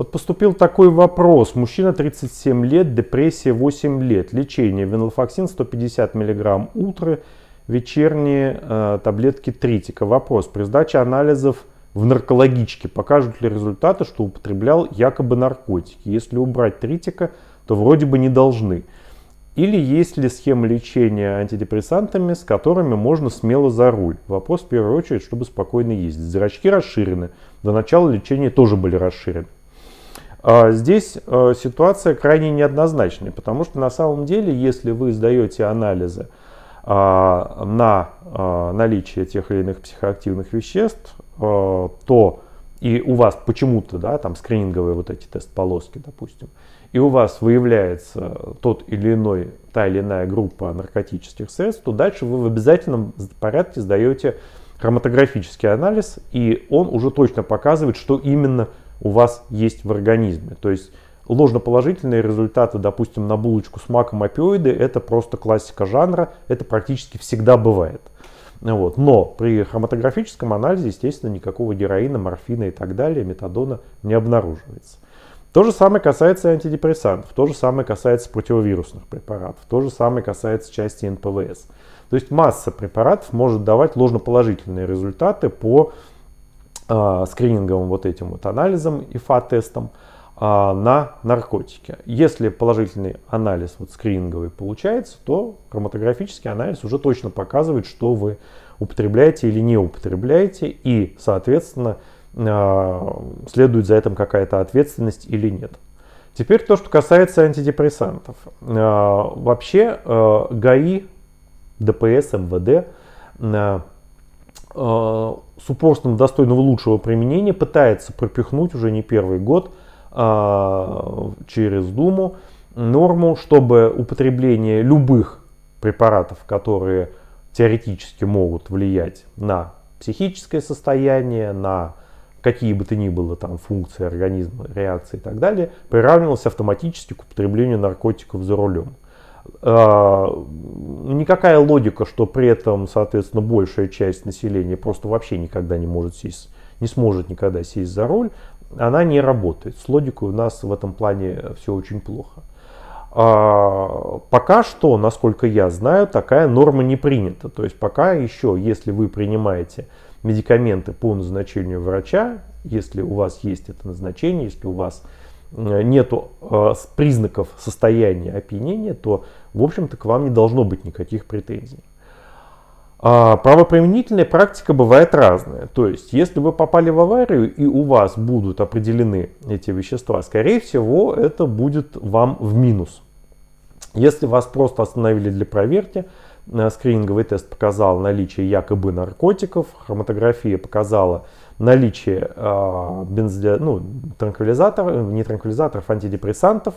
Вот поступил такой вопрос. Мужчина 37 лет, депрессия 8 лет. Лечение. Венлофоксин 150 мг утро, вечерние э, таблетки тритика. Вопрос. При сдаче анализов в наркологичке покажут ли результаты, что употреблял якобы наркотики? Если убрать тритика, то вроде бы не должны. Или есть ли схема лечения антидепрессантами, с которыми можно смело за руль? Вопрос в первую очередь, чтобы спокойно ездить. Зрачки расширены. До начала лечения тоже были расширены. А здесь э, ситуация крайне неоднозначная, потому что на самом деле, если вы сдаете анализы а, на а, наличие тех или иных психоактивных веществ, э, то и у вас почему-то, да, там скрининговые вот эти тест-полоски, допустим, и у вас выявляется тот или иной, та или иная группа наркотических средств, то дальше вы в обязательном порядке сдаете хроматографический анализ, и он уже точно показывает, что именно у вас есть в организме. То есть ложноположительные результаты, допустим, на булочку с маком опиоиды, это просто классика жанра, это практически всегда бывает. Вот. Но при хроматографическом анализе, естественно, никакого героина, морфина и так далее, метадона не обнаруживается. То же самое касается антидепрессантов, то же самое касается противовирусных препаратов, то же самое касается части НПВС. То есть масса препаратов может давать ложноположительные результаты по а, скрининговым вот этим вот анализом, ИФА-тестом а, на наркотики. Если положительный анализ вот скрининговый получается, то хроматографический анализ уже точно показывает, что вы употребляете или не употребляете, и, соответственно, а, следует за этим какая-то ответственность или нет. Теперь то, что касается антидепрессантов. Вообще ГАИ, ДПС, МВД Э, с упорством достойного лучшего применения пытается пропихнуть уже не первый год а, через Думу норму, чтобы употребление любых препаратов, которые теоретически могут влиять на психическое состояние, на какие бы то ни было там функции организма, реакции и так далее, приравнивалось автоматически к употреблению наркотиков за рулем. А, ну, никакая логика, что при этом, соответственно, большая часть населения просто вообще никогда не может сесть, не сможет никогда сесть за руль, она не работает. С логикой у нас в этом плане все очень плохо. А, пока что, насколько я знаю, такая норма не принята. То есть пока еще, если вы принимаете медикаменты по назначению врача, если у вас есть это назначение, если у вас Э, нету э, признаков состояния опьянения, то, в общем-то, к вам не должно быть никаких претензий. А, правоприменительная практика бывает разная. То есть, если вы попали в аварию и у вас будут определены эти вещества, скорее всего, это будет вам в минус. Если вас просто остановили для проверки, э, скрининговый тест показал наличие якобы наркотиков, хроматография показала наличие а, ну, э, ну, транквилизаторов, не транквилизаторов, антидепрессантов,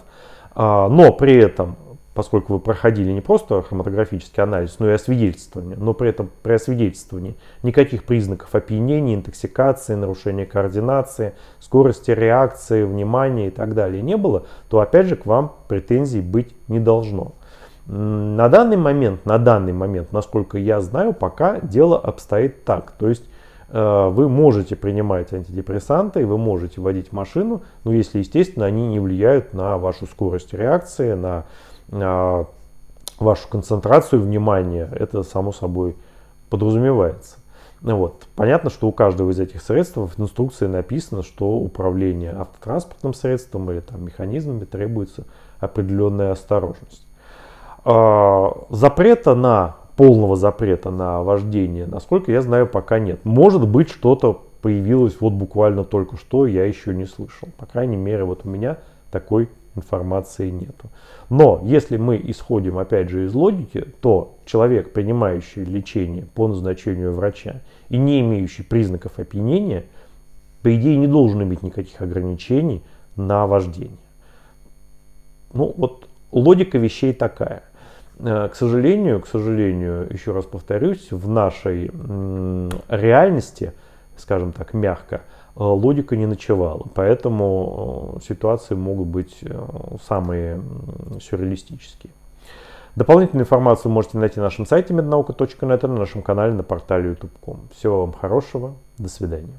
а, но при этом, поскольку вы проходили не просто хроматографический анализ, но и освидетельствование, но при этом при освидетельствовании никаких признаков опьянения, интоксикации, нарушения координации, скорости реакции, внимания и так далее не было, то опять же к вам претензий быть не должно. На данный момент, на данный момент, насколько я знаю, пока дело обстоит так. То есть Э, вы можете принимать антидепрессанты, вы можете водить машину, но если, естественно, они не влияют на вашу скорость реакции, на, вашу концентрацию внимания, это само собой подразумевается. Ну вот. Понятно, что у каждого из этих средств в инструкции написано, что управление автотранспортным средством или там, механизмами требуется определенная осторожность. Э, запрета на полного запрета на вождение, насколько я знаю, пока нет. Может быть, что-то появилось вот буквально только что, я еще не слышал. По крайней мере, вот у меня такой информации нету. Но если мы исходим опять же из логики, то человек, принимающий лечение по назначению врача и не имеющий признаков опьянения, по идее не должен иметь никаких ограничений на вождение. Ну вот логика вещей такая – Э, к сожалению, к сожалению, еще раз повторюсь, в нашей реальности, скажем так, мягко, э, логика не ночевала. Поэтому э, ситуации могут быть самые сюрреалистические. Дополнительную информацию можете найти на нашем сайте mednauka.net на нашем канале на портале youtube.com. Всего вам хорошего, до свидания.